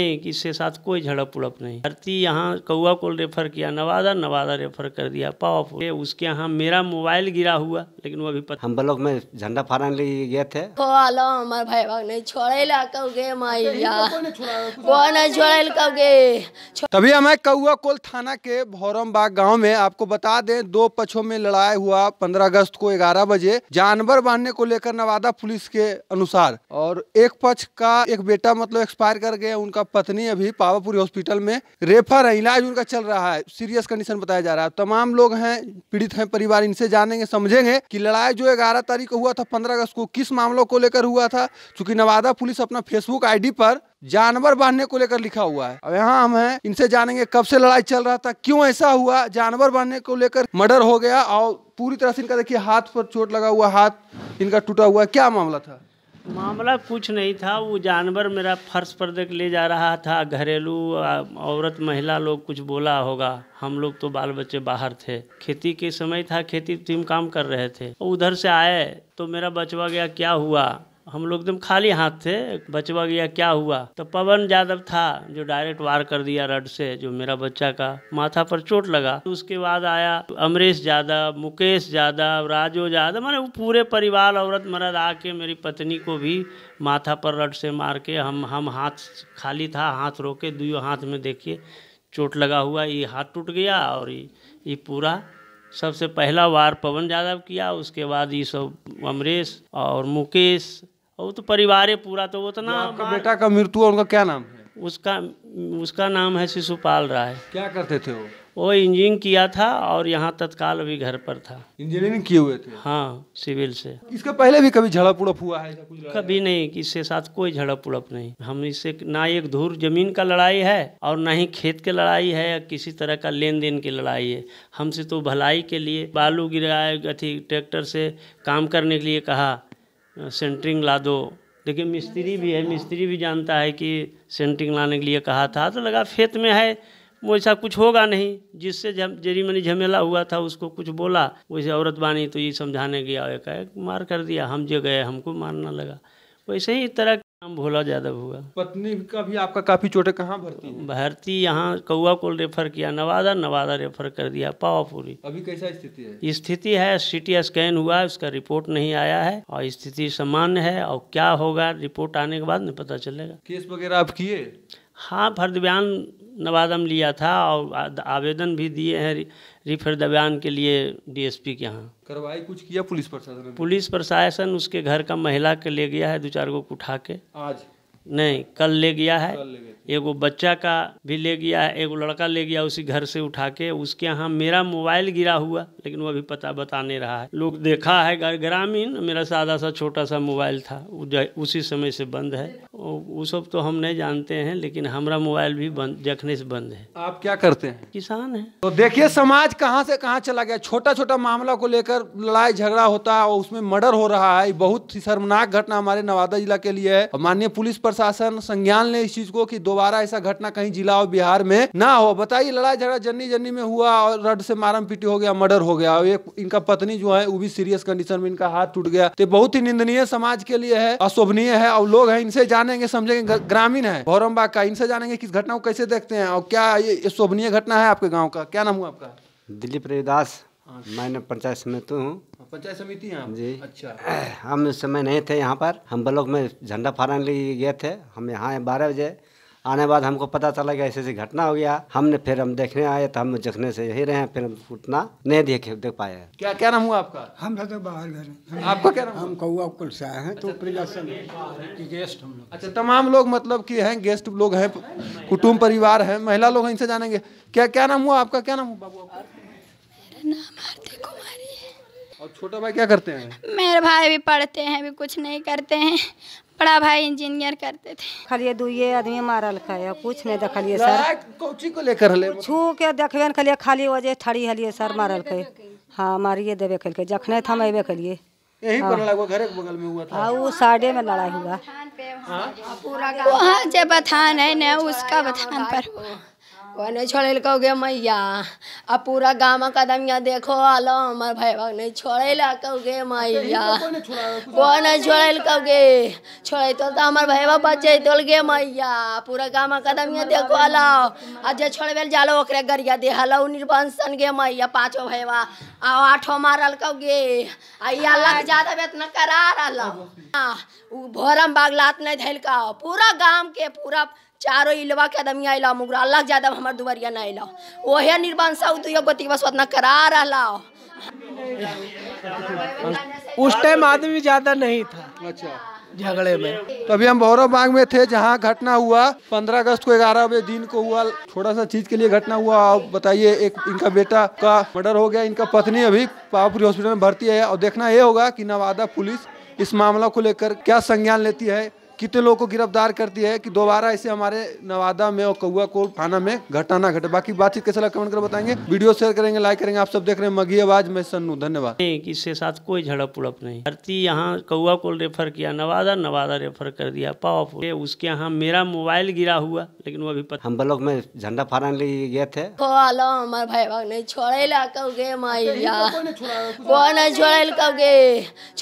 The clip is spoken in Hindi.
नहीं कि इसके साथ कोई झड़प उड़प नहीं भर्ती यहाँ कौआ को रेफर किया नवादा नवादा रेफर कर दिया पावरफुल उसके यहाँ मेरा मोबाइल गिरा हुआ लेकिन वो अभी हम ब्लॉक में झंडा फहराने लिए गए थे हमारे भाई भाग नहीं छोड़े ला माइया तो छोड़े तभी हमें कौआ कोल थाना के बाग गाँव में आपको बता दे दो पक्षों में लड़ाई हुआ पंद्रह अगस्त को ग्यारह बजे जानवर बांधने को लेकर नवादा पुलिस के अनुसार और एक पक्ष का एक बेटा मतलब एक्सपायर कर गया उनका उनका पत्नी अभी पावापुरी हॉस्पिटल में रेफर है इलाज उनका चल रहा है सीरियस कंडीशन बताया जा रहा है तमाम लोग हैं पीड़ित हैं परिवार इनसे जानेंगे समझेंगे कि लड़ाई जो ग्यारह तारीख को हुआ था पंद्रह अगस्त को किस मामलों को लेकर हुआ था चूंकि नवादा पुलिस अपना फेसबुक आईडी पर जानवर बांधने को लेकर लिखा हुआ है अब यहाँ हम हैं इनसे जानेंगे कब से लड़ाई चल रहा था क्यों ऐसा हुआ जानवर बांधने को लेकर मर्डर हो गया और पूरी तरह से इनका देखिए हाथ पर चोट लगा हुआ हाथ इनका टूटा हुआ क्या मामला था मामला कुछ नहीं था वो जानवर मेरा फर्श पर देख ले जा रहा था घरेलू औरत महिला लोग कुछ बोला होगा हम लोग तो बाल बच्चे बाहर थे खेती के समय था खेती टीम काम कर रहे थे उधर से आए तो मेरा बचवा गया क्या हुआ हम लोग एकदम खाली हाथ थे बचवा गया क्या हुआ तो पवन यादव था जो डायरेक्ट वार कर दिया रड से जो मेरा बच्चा का माथा पर चोट लगा तो उसके बाद आया अमरीश यादव मुकेश यादव राजो यादव मैंने वो पूरे परिवार औरत मरद आके मेरी पत्नी को भी माथा पर रड से मार के हम हम हाथ खाली था हाथ रोके दुयो हाथ में देखिए चोट लगा हुआ ये हाथ टूट गया और ये पूरा सबसे पहला वार पवन यादव किया उसके बाद ये सब अमरेश और मुकेश और तो परिवार है पूरा तो उतना तो आपका बेटा का मृत्यु उनका क्या नाम उसका उसका नाम है शिशुपाल राय क्या करते थे वो वो इंजीनियरिंग किया था और यहाँ तत्काल अभी घर पर था इंजीनियरिंग किए हुए थे हाँ सिविल से इसके पहले भी कभी झड़प उड़प हुआ है कुछ कभी है? नहीं इसके साथ कोई झड़प उड़प नहीं हम इससे ना एक धूर जमीन का लड़ाई है और ना ही खेत की लड़ाई है या किसी तरह का लेन देन की लड़ाई है हमसे तो भलाई के लिए बालू गिराए अथी ट्रैक्टर से काम करने के लिए कहा सेंटरिंग ला दो देखिए मिस्त्री भी है मिस्त्री भी जानता है कि सेंटिंग लाने के लिए कहा था तो लगा खेत में है वैसा कुछ होगा नहीं जिससे जब जेरी मनी झमेला हुआ था उसको कुछ बोला वैसे औरत बानी तो ये समझाने गया एक मार कर दिया हम जो गए हमको मारना लगा वैसे ही तरह नाम भोला यादव हुआ पत्नी का भी आपका काफ़ी चोटें कहाँ भर्ती है? यहाँ कौआ को रेफर किया नवादा नवादा रेफर कर दिया पावापुरी अभी कैसा स्थिति है स्थिति है सिटी स्कैन हुआ उसका रिपोर्ट नहीं आया है और स्थिति सामान्य है और क्या होगा रिपोर्ट आने के बाद नहीं पता चलेगा केस वगैरह आप किए हाँ फर्द बयान नवादम लिया था और आवेदन भी दिए हैं रिफर्द बयान के लिए डीएसपी के यहाँ कार्रवाई कुछ किया पुलिस प्रशासन पुलिस प्रशासन उसके घर का महिला के ले गया है दो चार गो को उठा के आज नहीं कल ले गया है एगो बच्चा का भी ले गया है एगो लड़का ले गया उसी घर से उठा के उसके यहाँ मेरा मोबाइल गिरा हुआ लेकिन वो अभी पता बता नहीं रहा है लोग देखा है ग्रामीण मेरा सादा सा छोटा सा मोबाइल था उसी समय से बंद है वो सब तो हम नहीं जानते हैं लेकिन हमारा मोबाइल भी बंद जखने से बंद है आप क्या करते हैं किसान है तो देखिए समाज कहाँ से कहाँ चला गया छोटा छोटा मामला को लेकर लड़ाई झगड़ा होता है और उसमें मर्डर हो रहा है बहुत ही शर्मनाक घटना हमारे नवादा जिला के लिए है माननीय पुलिस प्रशासन संज्ञान ले इस चीज को की दोबारा ऐसा घटना कहीं जिला और बिहार में ना हो बताइए लड़ाई झगड़ा जन्नी जन्नी में हुआ और रड से मारम पीटी हो गया मर्डर हो गया और एक इनका पत्नी जो है वो भी सीरियस कंडीशन में इनका हाथ टूट गया तो बहुत ही निंदनीय समाज के लिए है अशोभनीय है और लोग है इनसे जाने जानेंगे समझेंगे ग्रामीण है गौरम बाग का इनसे जानेंगे किस घटना को कैसे देखते हैं और क्या ये शोभनीय घटना है आपके गाँव का क्या नाम हुआ आपका दिलीप रविदास हाँ। मैंने पंचायत समिति हूँ हाँ, पंचायत समिति जी अच्छा हम समय नहीं थे यहाँ पर हम ब्लॉक में झंडा फहराने लिए गए थे हम यहाँ बारह बजे आने बाद हमको पता चला गया ऐसी ऐसी घटना हो गया हमने फिर हम देखने आए तो हम देखने से यही रहे फिर हम उतना नहीं देख देख पाए क्या क्या नाम हुआ आपका हम तो बाहर घर आपका क्या नाम हम कौआ कुल से आए हैं तो गेस्ट अच्छा। हम लोग अच्छा तमाम लोग मतलब की है गेस्ट लोग हैं कुटुम्ब परिवार है महिला लोग इनसे जानेंगे क्या क्या नाम हुआ आपका क्या नाम हुआ बाबू आपका नाम और छोटा भाई क्या करते हैं मेरे भाई भी पढ़ते हैं भी कुछ नहीं करते हैं बड़ा भाई इंजीनियर करते थे खलिए दुए आदमी मारा लिखा है कुछ नहीं देखलिए सर कोची को लेकर हले छू के देखे न खलिए खाली वजह थड़ी हलिए सर मारल के हाँ मारिए देवे खेल के जखने थम अबे कलिए यही पर लगा घर के बगल में हुआ था वो साडे में लड़ाई हुआ पूरा वहाँ जो बथान है ना उसका बथान पर हुआ कोई नहीं छोड़े गे मैया अब पूरा गाँव कदम देखो आलो हमारे भाई भाग नहीं छोड़ ला गे मैया कोई नहीं छोड़े गे छोड़े तो हमारे भाई भाग बचे तो गे मैया पूरा गाँव कदम देखो आलो आज छोड़े जालो ओकरे गरिया दे हलो निर्वंशन गे मैया पाँचों भाई आओ आठों मारल गे आइया लग ज्यादा वेतना करा रहा भोरम बागलात नहीं धैल का पूरा गाँव के पूरा चारो इलवा के आदमिया इला मुगरा अल्लाह ज्यादा हमार दुवरिया ना अला ओहे निर्वाण साहु तो यो बस सोतना करा रहला उस टाइम आदमी ज्यादा नहीं था अच्छा झगड़े में तो अभी हम भौरव बाग में थे जहाँ घटना हुआ पंद्रह अगस्त को ग्यारह बजे दिन को हुआ थोड़ा सा चीज के लिए घटना हुआ आप बताइए एक इनका बेटा का मर्डर हो गया इनका पत्नी अभी पावापुरी हॉस्पिटल में भर्ती है और देखना ये होगा कि नवादा पुलिस इस मामला को लेकर क्या संज्ञान लेती है कितने लोगों को गिरफ्तार करती है कि दोबारा इसे हमारे नवादा में और कौआ को थाना में घटना घटे बाकी बातचीत कैसे लगा कमेंट कर बताएंगे वीडियो शेयर करेंगे लाइक करेंगे आप सब देख रहे हैं मगी आवाज में सन्नू धन्यवाद नहीं इससे साथ कोई झड़प उड़प नहीं भर्ती यहाँ कौआ को रेफर किया नवादा नवादा रेफर कर दिया पावरफुल उसके यहाँ मेरा मोबाइल गिरा हुआ लेकिन वो अभी पता हम ब्लॉक में झंडा फहराने लिए गए थे भाई भाग नहीं छोड़े ला कौगे माई कोई छोड़े